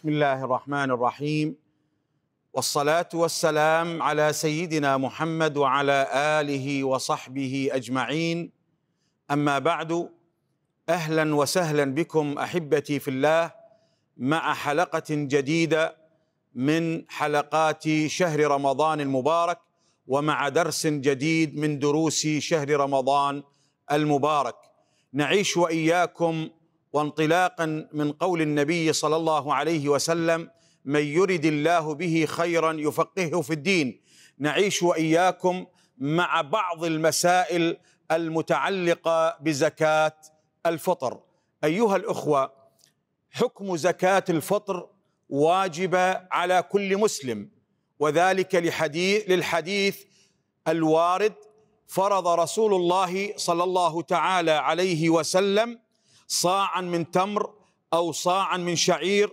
بسم الله الرحمن الرحيم والصلاه والسلام على سيدنا محمد وعلى اله وصحبه اجمعين اما بعد اهلا وسهلا بكم احبتي في الله مع حلقه جديده من حلقات شهر رمضان المبارك ومع درس جديد من دروس شهر رمضان المبارك نعيش واياكم وانطلاقا من قول النبي صلى الله عليه وسلم من يرد الله به خيرا يفقهه في الدين نعيش واياكم مع بعض المسائل المتعلقه بزكاه الفطر ايها الاخوه حكم زكاه الفطر واجبه على كل مسلم وذلك لحديث للحديث الوارد فرض رسول الله صلى الله تعالى عليه وسلم صاعا من تمر أو صاعا من شعير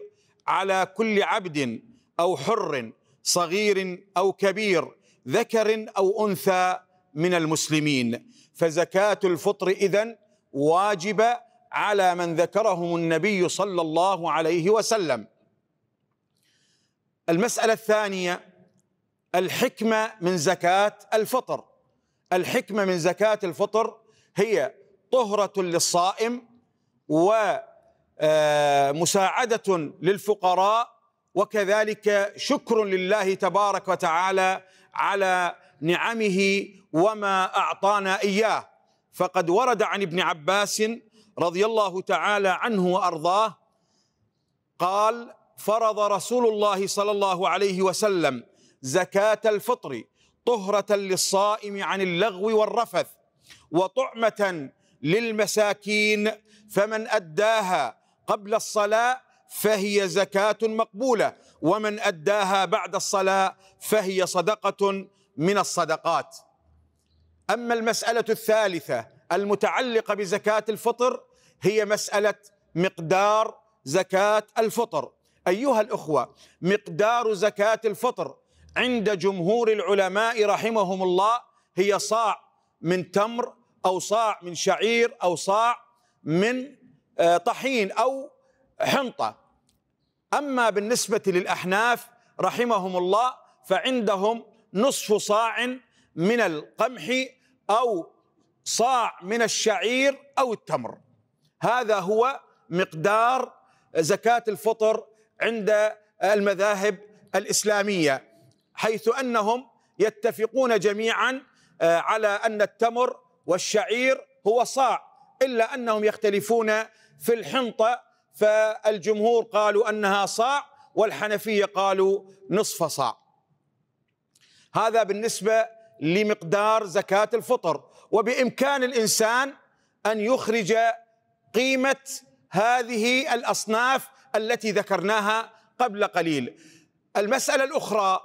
على كل عبد أو حر صغير أو كبير ذكر أو أنثى من المسلمين فزكاة الفطر إذن واجبة على من ذكرهم النبي صلى الله عليه وسلم المسألة الثانية الحكمة من زكاة الفطر الحكمة من زكاة الفطر هي طهرة للصائم ومساعدة للفقراء وكذلك شكر لله تبارك وتعالى على نعمه وما أعطانا إياه فقد ورد عن ابن عباس رضي الله تعالى عنه وأرضاه قال فرض رسول الله صلى الله عليه وسلم زكاة الفطر طهرة للصائم عن اللغو والرفث وطعمة للمساكين فمن أداها قبل الصلاة فهي زكاة مقبولة ومن أداها بعد الصلاة فهي صدقة من الصدقات أما المسألة الثالثة المتعلقة بزكاة الفطر هي مسألة مقدار زكاة الفطر أيها الأخوة مقدار زكاة الفطر عند جمهور العلماء رحمهم الله هي صاع من تمر أو صاع من شعير أو صاع من آه، طحين أو حنطة أما بالنسبة للأحناف رحمهم الله فعندهم نصف صاع من القمح أو صاع من الشعير أو التمر هذا هو مقدار زكاة الفطر عند المذاهب الإسلامية حيث أنهم يتفقون جميعا آه، على أن التمر والشعير هو صاع إلا أنهم يختلفون في الحنطة فالجمهور قالوا أنها صاع والحنفية قالوا نصف صاع هذا بالنسبة لمقدار زكاة الفطر وبإمكان الإنسان أن يخرج قيمة هذه الأصناف التي ذكرناها قبل قليل المسألة الأخرى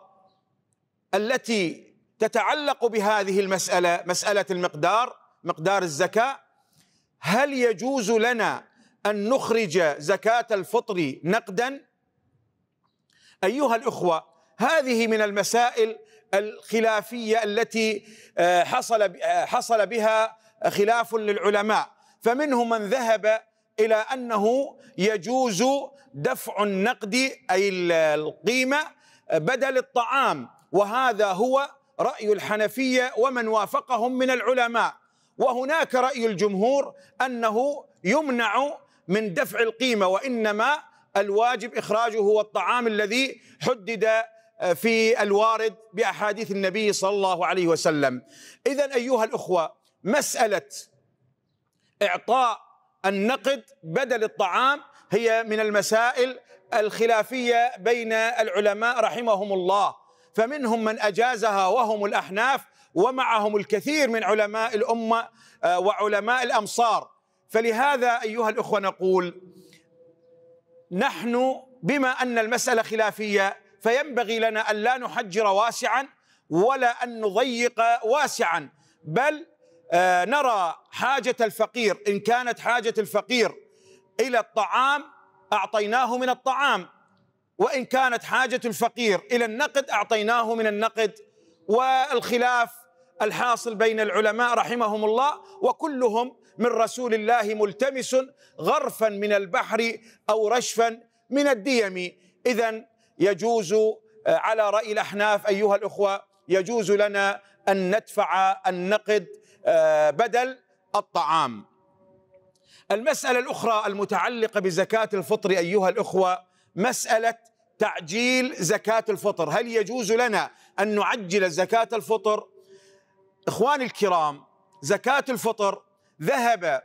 التي تتعلق بهذه المسألة مسألة المقدار مقدار الزكاة هل يجوز لنا أن نخرج زكاة الفطر نقدا أيها الأخوة هذه من المسائل الخلافية التي آه، حصل آه، حصل بها خلاف للعلماء فمنهم من ذهب إلى أنه يجوز دفع النقد أي القيمة بدل الطعام وهذا هو رأي الحنفية ومن وافقهم من العلماء وهناك رأي الجمهور أنه يمنع من دفع القيمة وإنما الواجب إخراجه هو الطعام الذي حدد آه، في الوارد بأحاديث النبي صلى الله عليه وسلم إذا أيها الأخوة مسألة إعطاء النقد بدل الطعام هي من المسائل الخلافية بين العلماء رحمهم الله فمنهم من اجازها وهم الاحناف ومعهم الكثير من علماء الامه آه، وعلماء الامصار فلهذا ايها الاخوه نقول نحن بما ان المساله خلافيه فينبغي لنا ان لا نحجر واسعا ولا ان نضيق واسعا بل آه، نرى حاجه الفقير ان كانت حاجه الفقير الى الطعام اعطيناه من الطعام وإن كانت حاجة الفقير إلى النقد أعطيناه من النقد والخلاف الحاصل بين العلماء رحمهم الله وكلهم من رسول الله ملتمس غرفا من البحر أو رشفا من الديم إذا يجوز آه، على رأي الأحناف أيها الأخوة يجوز لنا أن ندفع النقد آه، بدل الطعام المسألة الأخرى المتعلقة بزكاة الفطر أيها الأخوة مسألة تعجيل زكاة الفطر هل يجوز لنا أن نعجل زكاة الفطر إخواني الكرام زكاة الفطر ذهب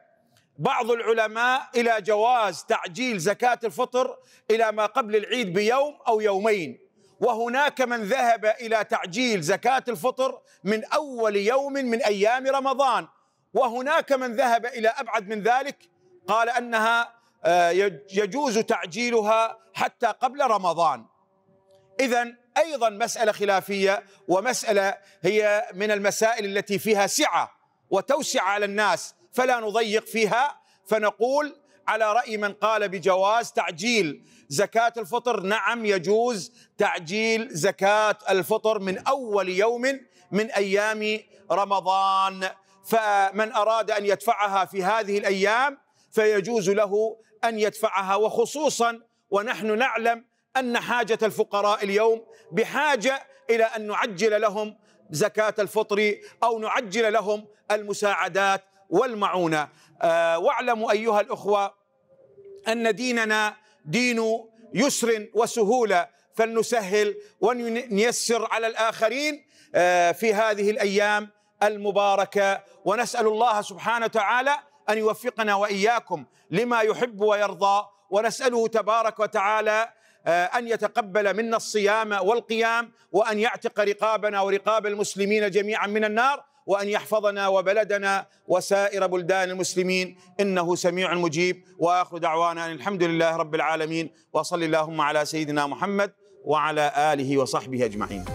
بعض العلماء إلى جواز تعجيل زكاة الفطر إلى ما قبل العيد بيوم أو يومين وهناك من ذهب إلى تعجيل زكاة الفطر من أول يوم من أيام رمضان وهناك من ذهب إلى أبعد من ذلك قال أنها آه، يجوز تعجيلها حتى قبل رمضان إذا أيضا مسألة خلافية ومسألة هي من المسائل التي فيها سعة وتوسعة على الناس فلا نضيق فيها فنقول على رأي من قال بجواز تعجيل زكاة الفطر نعم يجوز تعجيل زكاة الفطر من أول يوم من أيام رمضان فمن أراد أن يدفعها في هذه الأيام فيجوز له أن يدفعها وخصوصا ونحن نعلم أن حاجة الفقراء اليوم بحاجة إلى أن نعجل لهم زكاة الفطر أو نعجل لهم المساعدات والمعونة أه واعلموا أيها الأخوة أن ديننا دين يسر وسهولة فلنسهل ونيسر على الآخرين آه، في هذه الأيام المباركة ونسأل الله سبحانه وتعالى ان يوفقنا واياكم لما يحب ويرضى ونساله تبارك وتعالى آه، ان يتقبل منا الصيام والقيام وان يعتق رقابنا ورقاب المسلمين جميعا من النار وان يحفظنا وبلدنا وسائر بلدان المسلمين انه سميع مجيب واخر دعوانا ان الحمد لله رب العالمين وصل اللهم على سيدنا محمد وعلى اله وصحبه اجمعين